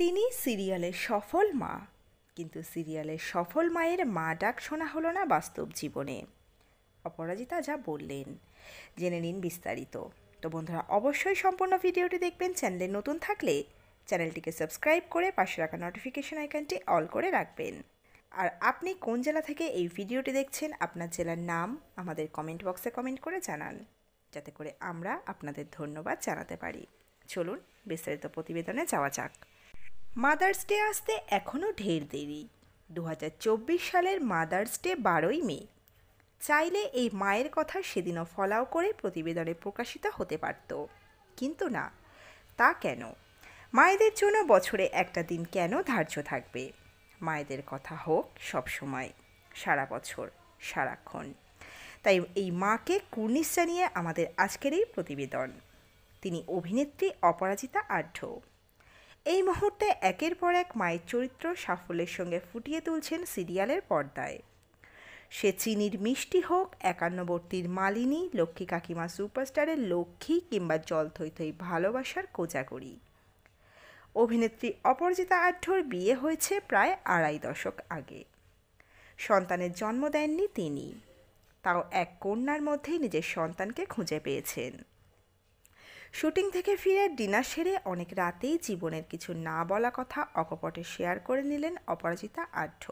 তিনি সিরিয়ালের সফল মা কিন্তু সিরিয়ালের সফল মায়ের মা ডাক শোনা হলো না বাস্তব জীবনে অপরাজিতা যা বললেন জেনে নিন বিস্তারিত তো বন্ধুরা অবশ্যই সম্পূর্ণ ভিডিওটি দেখবেন চ্যানেলে নতুন থাকলে চ্যানেলটিকে সাবস্ক্রাইব করে পাশে রাখা নোটিফিকেশন আইকনটি অল করে রাখবেন আর আপনি কোন জেলা থেকে এই ভিডিওটি দেখছেন আপনার জেলার নাম আমাদের কমেন্ট বক্সে কমেন্ট করে জানান যাতে করে আমরা আপনাদের ধন্যবাদ জানাতে পারি চলুন বিস্তারিত প্রতিবেদনে যাওয়া যাক মাদার্স ডে আসতে এখনও ঢের দেরি দু সালের মাদার্স ডে বারোই মে চাইলে এই মায়ের কথা সেদিনও ফলাও করে প্রতিবেদনে প্রকাশিত হতে পারত কিন্তু না তা কেন মায়েদের জন্য বছরে একটা দিন কেন ধার্য থাকবে মায়েদের কথা হোক সবসময় সারা বছর সারাক্ষণ তাই এই মাকে কুর্নিশ জানিয়ে আমাদের আজকের এই প্রতিবেদন তিনি অভিনেত্রী অপরাজিতা আঢ্য এই মুহূর্তে একের পর এক মায়ের চরিত্র সাফল্যের সঙ্গে ফুটিয়ে তুলছেন সিরিয়ালের পর্দায় সে চিনির মিষ্টি হোক একান্নবর্তীর মালিনী লক্ষ্মী কাকিমা সুপারস্টারের লক্ষ্মী কিংবা জল থই থই ভালোবাসার কোজাগরি অভিনেত্রী অপরজিতা আঢ্যর বিয়ে হয়েছে প্রায় আড়াই দশক আগে সন্তানের জন্ম দেননি তিনি তাও এক কন্যার মধ্যেই নিজের সন্তানকে খুঁজে পেয়েছেন শুটিং থেকে ফিরে ডিনার সেরে অনেক রাতেই জীবনের কিছু না বলা কথা অকপটে শেয়ার করে নিলেন অপরাজিতা আঢ্য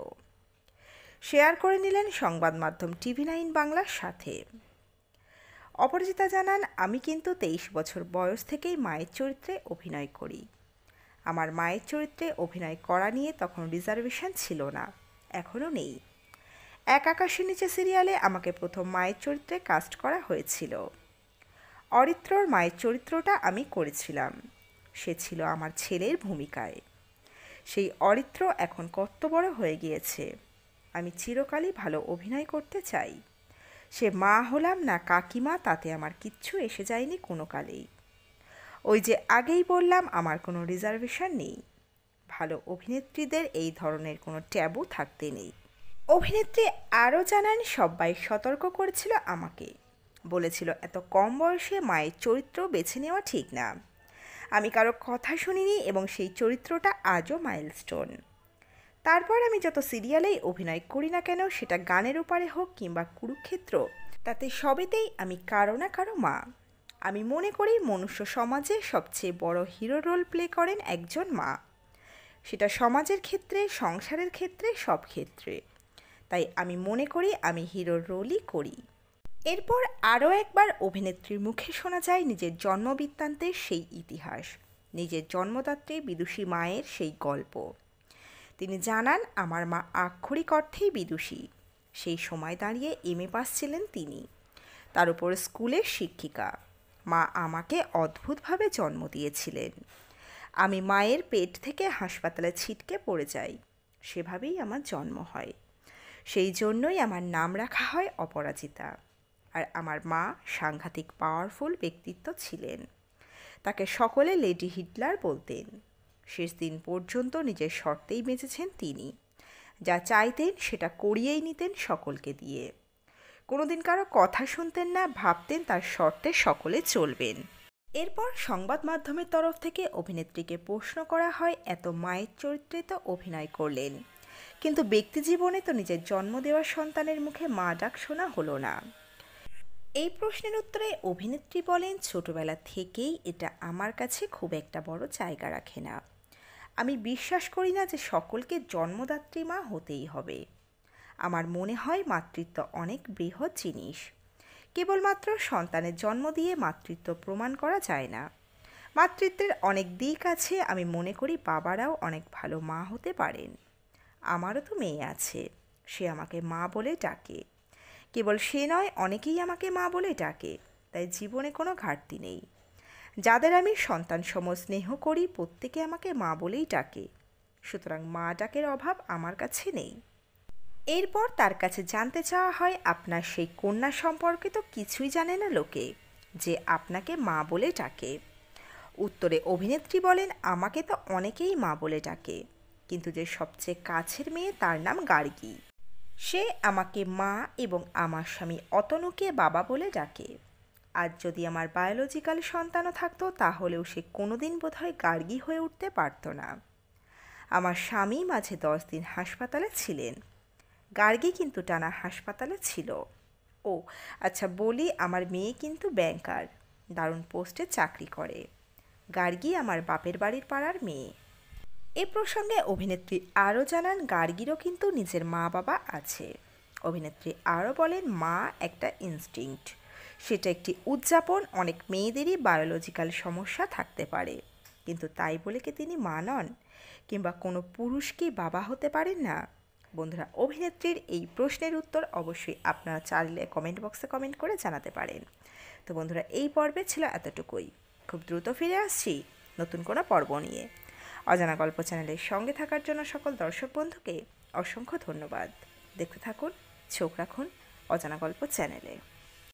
শেয়ার করে নিলেন সংবাদ মাধ্যম টিভি নাইন বাংলার সাথে অপরাজিতা জানান আমি কিন্তু তেইশ বছর বয়স থেকেই মায়ের চরিত্রে অভিনয় করি আমার মায়ের চরিত্রে অভিনয় করা নিয়ে তখন রিজার্ভেশন ছিল না এখনও নেই এক আকাশের নিচে সিরিয়ালে আমাকে প্রথম মায়ের চরিত্রে কাস্ট করা হয়েছিল অরিত্রর মায়ের চরিত্রটা আমি করেছিলাম সে ছিল আমার ছেলের ভূমিকায় সেই অরিত্র এখন কত বড় হয়ে গিয়েছে আমি চিরকালই ভালো অভিনয় করতে চাই সে মা হলাম না কাকিমা তাতে আমার কিচ্ছু এসে যায়নি কোনো কালেই ওই যে আগেই বললাম আমার কোনো রিজার্ভেশন নেই ভালো অভিনেত্রীদের এই ধরনের কোনো ট্যাবু থাকতে নেই অভিনেত্রী আরও জানান সবাই সতর্ক করেছিল আমাকে বলেছিল এত কম বয়সে মায়ের চরিত্র বেছে নেওয়া ঠিক না আমি কারো কথা শুনিনি এবং সেই চরিত্রটা আজও মাইলস্টোন তারপর আমি যত সিরিয়ালেই অভিনয় করি না কেন সেটা গানের ওপারে হোক কিংবা কুরুক্ষেত্র তাতে সবেতেই আমি কারো না কারো মা আমি মনে করি মনুষ্য সমাজে সবচেয়ে বড় হিরো রোল প্লে করেন একজন মা সেটা সমাজের ক্ষেত্রে সংসারের ক্ষেত্রে সব ক্ষেত্রে তাই আমি মনে করি আমি হিরোর রোলই করি এরপর আরও একবার অভিনেত্রীর মুখে শোনা যায় নিজের জন্মবৃত্তান্তের সেই ইতিহাস নিজের জন্মদাত্রী বিদুষী মায়ের সেই গল্প তিনি জানান আমার মা আক্ষরিক অর্থেই বিদুষী সেই সময় দাঁড়িয়ে এম এ পাস ছিলেন তিনি তার উপর স্কুলের শিক্ষিকা মা আমাকে অদ্ভুতভাবে জন্ম দিয়েছিলেন আমি মায়ের পেট থেকে হাসপাতালে ছিটকে পড়ে যাই সেভাবেই আমার জন্ম হয় সেই জন্যই আমার নাম রাখা হয় অপরাজিতা আর আমার মা সাংঘাতিক পাওয়ারফুল ব্যক্তিত্ব ছিলেন তাকে সকলে লেডি হিটলার বলতেন শেষ দিন পর্যন্ত নিজের শর্তেই বেঁচেছেন তিনি যা চাইতেন সেটা করিয়েই নিতেন সকলকে দিয়ে কোনোদিন কারো কথা শুনতেন না ভাবতেন তার শর্তে সকলে চলবেন এরপর সংবাদ মাধ্যমের তরফ থেকে অভিনেত্রীকে প্রশ্ন করা হয় এত মায়ের চরিত্রে তো অভিনয় করলেন কিন্তু ব্যক্তিজীবনে তো নিজের জন্ম দেওয়া সন্তানের মুখে মা ডাক শোনা হলো না এই প্রশ্নের উত্তরে অভিনেত্রী বলেন ছোটবেলা থেকেই এটা আমার কাছে খুব একটা বড় জায়গা রাখে না আমি বিশ্বাস করি না যে সকলকে জন্মদাত্রী মা হতেই হবে আমার মনে হয় মাতৃত্ব অনেক বৃহৎ জিনিস কেবলমাত্র সন্তানের জন্ম দিয়ে মাতৃত্ব প্রমাণ করা যায় না মাতৃত্বের অনেক দিক আছে আমি মনে করি বাবারাও অনেক ভালো মা হতে পারেন আমারও তো মেয়ে আছে সে আমাকে মা বলে ডাকে কেবল সে নয় অনেকেই আমাকে মা বলে ডাকে তাই জীবনে কোনো ঘাটতি নেই যাদের আমি সন্তান সম স্নেহ করি প্রত্যেকে আমাকে মা বলেই ডাকে সুতরাং মা ডাকের অভাব আমার কাছে নেই এরপর তার কাছে জানতে চাওয়া হয় আপনার সেই কন্যা সম্পর্কে তো কিছুই জানে না লোকে যে আপনাকে মা বলে ডাকে উত্তরে অভিনেত্রী বলেন আমাকে তো অনেকেই মা বলে ডাকে কিন্তু যে সবচেয়ে কাছের মেয়ে তার নাম গার্গী সে আমাকে মা এবং আমার স্বামী অতনুকে বাবা বলে ডাকে আজ যদি আমার বায়োলজিক্যাল সন্তানও থাকতো তাহলেও সে কোনোদিন বোধহয় গার্গী হয়ে উঠতে পারত না আমার স্বামী মাঝে দশ দিন হাসপাতালে ছিলেন গার্গী কিন্তু টানা হাসপাতালে ছিল ও আচ্ছা বলি আমার মেয়ে কিন্তু ব্যাংকার দারুণ পোস্টে চাকরি করে গার্গী আমার বাপের বাড়ির পাড়ার মেয়ে এ প্রসঙ্গে অভিনেত্রী আরও জানান গার্গিরও কিন্তু নিজের মা বাবা আছে অভিনেত্রী আরও বলেন মা একটা ইনস্টিংক্ট সেটা একটি উদযাপন অনেক মেয়েদেরই বায়োলজিক্যাল সমস্যা থাকতে পারে কিন্তু তাই বলে কি তিনি মা নন কিংবা কোনো পুরুষ কি বাবা হতে পারেন না বন্ধুরা অভিনেত্রীর এই প্রশ্নের উত্তর অবশ্যই আপনারা চাইলে কমেন্ট বক্সে কমেন্ট করে জানাতে পারেন তো বন্ধুরা এই পর্বে ছিল এতটুকুই খুব দ্রুত ফিরে আসছি নতুন কোনো পর্ব নিয়ে অজানা গল্প চ্যানেলের সঙ্গে থাকার জন্য সকল দর্শক বন্ধুকে অসংখ্য ধন্যবাদ দেখতে থাকুন চোখ রাখুন অজানা গল্প চ্যানেলে